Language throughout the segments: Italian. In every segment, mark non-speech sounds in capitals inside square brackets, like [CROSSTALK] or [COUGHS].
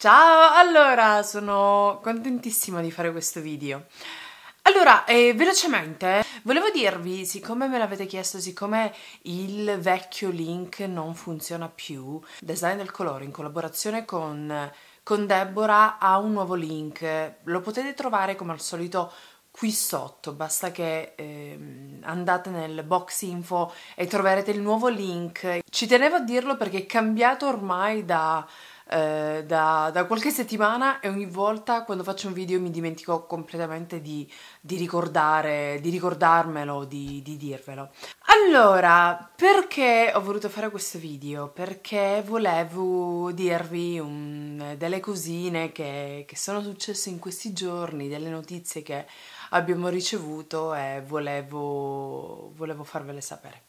Ciao, allora sono contentissima di fare questo video. Allora, eh, velocemente, volevo dirvi, siccome me l'avete chiesto, siccome il vecchio link non funziona più, Design del Colore in collaborazione con, con Deborah ha un nuovo link, lo potete trovare come al solito qui sotto, basta che eh, andate nel box info e troverete il nuovo link. Ci tenevo a dirlo perché è cambiato ormai da eh, da, da, qualche settimana e ogni volta quando faccio un video mi dimentico completamente di, di ricordare, di ricordarmelo, di, di dirvelo. Allora, perché ho voluto fare questo video? Perché volevo dirvi un, delle cosine che, che sono successe in questi giorni, delle notizie che abbiamo ricevuto e volevo, volevo farvele sapere.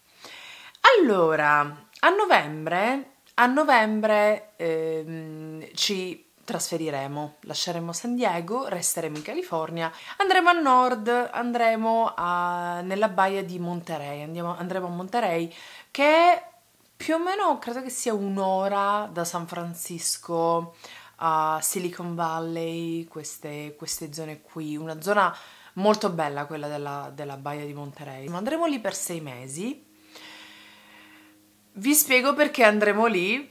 Allora, a novembre a novembre ehm, ci trasferiremo, lasceremo San Diego, resteremo in California, andremo a nord, andremo a, nella baia di Monterey, Andiamo, andremo a Monterey che è più o meno credo che sia un'ora da San Francisco a Silicon Valley, queste, queste zone qui, una zona molto bella quella della, della baia di Monterey. Andremo lì per sei mesi vi spiego perché andremo lì.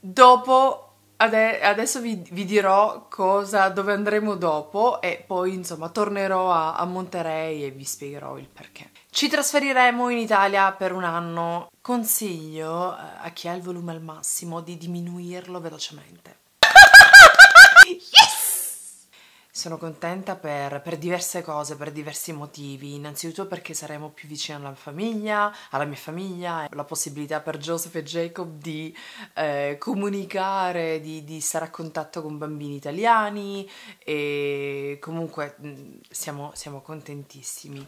Dopo, ade adesso vi, vi, dirò cosa, dove andremo dopo e poi insomma tornerò a, a Monterey e vi spiegherò il perché. Ci trasferiremo in Italia per un anno. Consiglio eh, a chi ha il volume al massimo di diminuirlo velocemente. yeah! [LAUGHS] Sono contenta per, per, diverse cose, per diversi motivi. Innanzitutto perché saremo più vicini alla famiglia, alla mia famiglia, la possibilità per Joseph e Jacob di eh, comunicare, di, di, stare a contatto con bambini italiani e comunque mm, siamo, siamo contentissimi.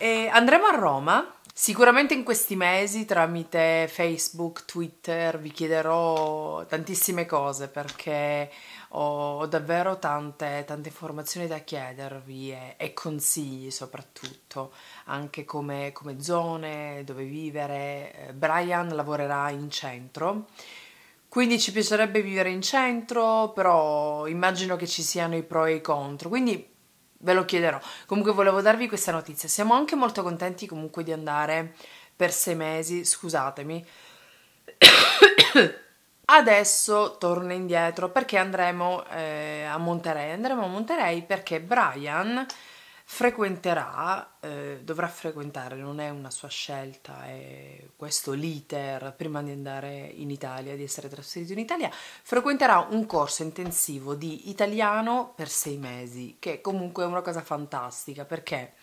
E andremo a Roma Sicuramente in questi mesi tramite Facebook, Twitter vi chiederò tantissime cose perché ho, davvero tante, tante informazioni da chiedervi e, e consigli soprattutto, anche come, come zone, dove vivere. Eh, Brian lavorerà in centro. Quindi ci piacerebbe vivere in centro, però immagino che ci siano i pro e i contro. Quindi ve lo chiederò. Comunque volevo darvi questa notizia. Siamo anche molto contenti comunque di andare per sei mesi, scusatemi. [COUGHS] Adesso torno indietro perché andremo eh, a Monterey. Andremo a Monterey perché Brian frequenterà, eh, dovrà frequentare, non è una sua scelta, è questo l'iter prima di andare in Italia, di essere trasferito in Italia, frequenterà un corso intensivo di italiano per sei mesi, che comunque è una cosa fantastica perché...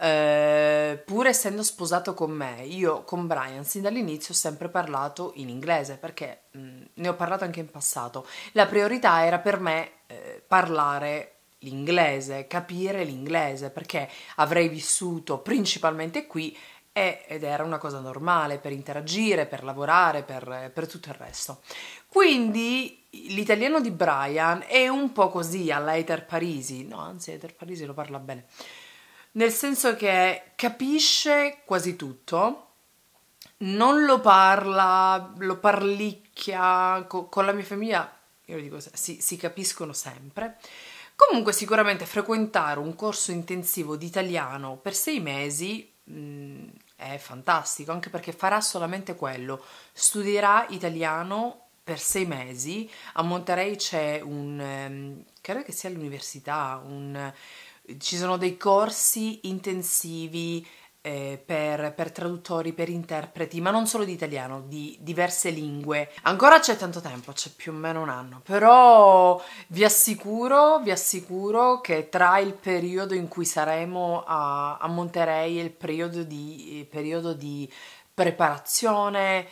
Eh, pur essendo sposato con me, io con Brian sin dall'inizio ho sempre parlato in inglese perché mh, mm, ne ho parlato anche in passato. La priorità era per me eh, parlare l'inglese, capire l'inglese, perché avrei vissuto principalmente qui ed era una cosa normale per interagire, per lavorare, per, per tutto il resto. Quindi l'italiano di Brian è un po' così alla Ether Parisi, no anzi Ether Parisi lo parla bene, nel senso che capisce quasi tutto, non lo parla, lo parlicchia, con la mia famiglia, io dico, si, si capiscono sempre, Comunque sicuramente frequentare un corso intensivo di italiano per sei mesi mh, mm, è fantastico, anche perché farà solamente quello, studierà italiano per sei mesi, a Monterey c'è un, ehm, credo che sia l'università, un, ci sono dei corsi intensivi eh, per, per, traduttori, per interpreti, ma non solo di italiano, di diverse lingue. Ancora c'è tanto tempo, c'è più o meno un anno, però vi assicuro, vi assicuro che tra il periodo in cui saremo a, a Monterey e il periodo di, il periodo di preparazione,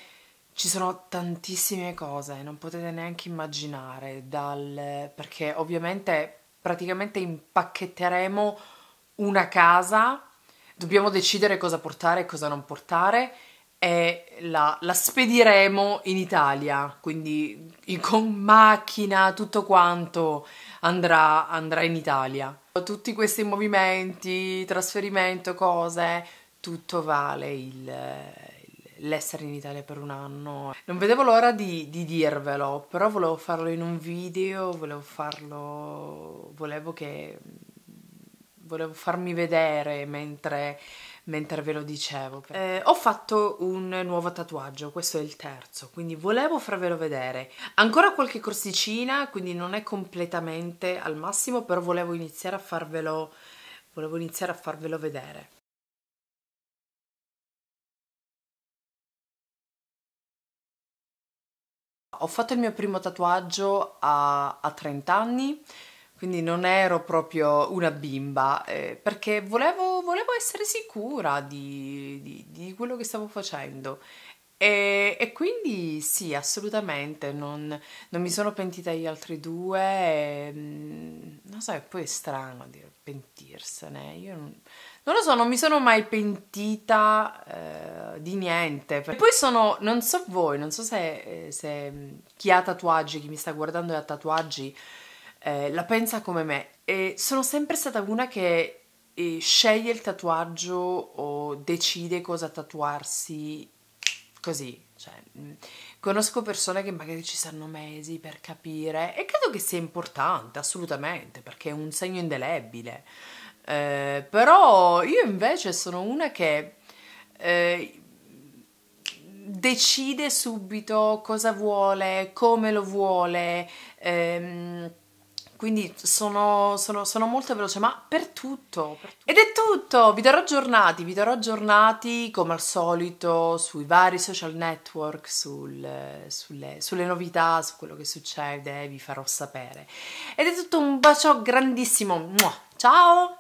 ci sono tantissime cose, non potete neanche immaginare, dal, perché ovviamente praticamente impacchetteremo una casa dobbiamo decidere cosa portare e cosa non portare e la, la spediremo in Italia, quindi con macchina, tutto quanto andrà, andrà in Italia. Tutti questi movimenti, trasferimento, cose, tutto vale il, l'essere in Italia per un anno. Non vedevo l'ora di, di, dirvelo, però volevo farlo in un video, volevo farlo... volevo che volevo farmi vedere mentre, mentre ve lo dicevo. Eh, ho fatto un nuovo tatuaggio, questo è il terzo, quindi volevo farvelo vedere. Ancora qualche corsicina, quindi non è completamente al massimo, però volevo iniziare a farvelo, volevo iniziare a farvelo vedere. Ho fatto il mio primo tatuaggio a, a 30 anni, quindi non ero proprio una bimba, eh, perché volevo, volevo, essere sicura di, di, di, quello che stavo facendo. E, e quindi sì, assolutamente, non, non, mi sono pentita gli altri due, e, ehm, non so, è poi strano dire pentirsene, io non, non lo so, non mi sono mai pentita eh, di niente. E poi sono, non so voi, non so se, eh, se mm, chi ha tatuaggi, chi mi sta guardando e ha tatuaggi, eh, la pensa come me e sono sempre stata una che eh, sceglie il tatuaggio o decide cosa tatuarsi così. Cioè, mm, conosco persone che magari ci stanno mesi per capire e credo che sia importante assolutamente perché è un segno indelebile. Eh, però io invece sono una che eh, decide subito cosa vuole, come lo vuole. Ehm, quindi sono, sono, sono molto veloce, ma per tutto, per tutto, Ed è tutto, vi darò aggiornati, vi darò aggiornati come al solito sui vari social network, sul, sulle, sulle novità, su quello che succede, vi farò sapere. Ed è tutto un bacio grandissimo, ciao!